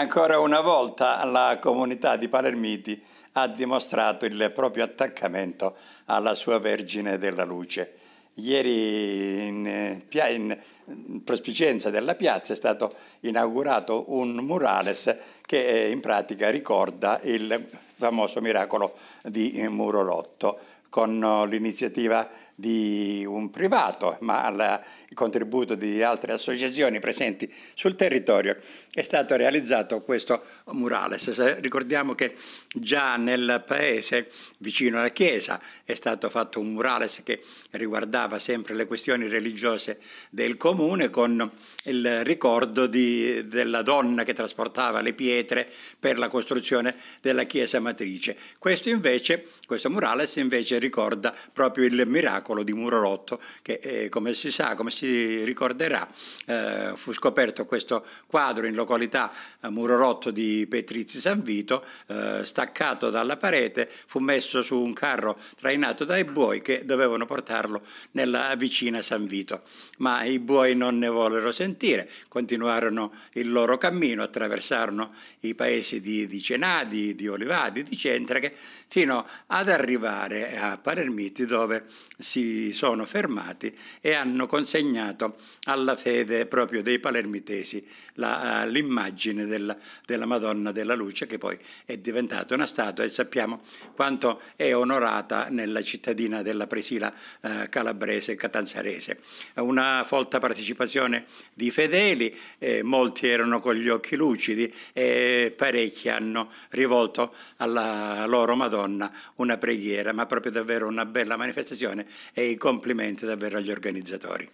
Ancora una volta la comunità di Palermiti ha dimostrato il proprio attaccamento alla sua Vergine della Luce. Ieri in, in prospicenza della piazza è stato inaugurato un murales che eh, in pratica ricorda il famoso miracolo di Muro Rotto con eh, l'iniziativa di un privato, ma la, il contributo di altre associazioni presenti sul territorio, è stato realizzato questo murales. ricordiamo che già nel paese, vicino alla chiesa, è stato fatto un murales che riguardava sempre le questioni religiose del comune con il ricordo di, della donna che trasportava le pietre per la costruzione della chiesa trasformatrice. Questo invece, questo murales invece ricorda proprio il miracolo di Muro Rotto che eh, come si sa, come si ricorderà, eh, fu scoperto questo quadro in località eh, Muro Rotto di Petrizzi San Vito, eh, staccato dalla parete, fu messo su un carro trainato dai buoi che dovevano portarlo nella vicina San Vito. Ma i buoi non ne vollero sentire, continuarono il loro cammino, attraversarono i paesi di, di Cenadi, di Olivadi, navi bicentriche fino ad arrivare a Palermiti dove si sono fermati e hanno consegnato alla fede proprio dei palermitesi la, eh, l'immagine della, della, Madonna della Luce che poi è diventata una statua e sappiamo quanto è onorata nella cittadina della Presila uh, calabrese catanzarese. Una folta partecipazione di fedeli, eh, molti erano con gli occhi lucidi e parecchi hanno rivolto alla alla loro Madonna una preghiera, ma proprio davvero una bella manifestazione e i complimenti davvero agli organizzatori.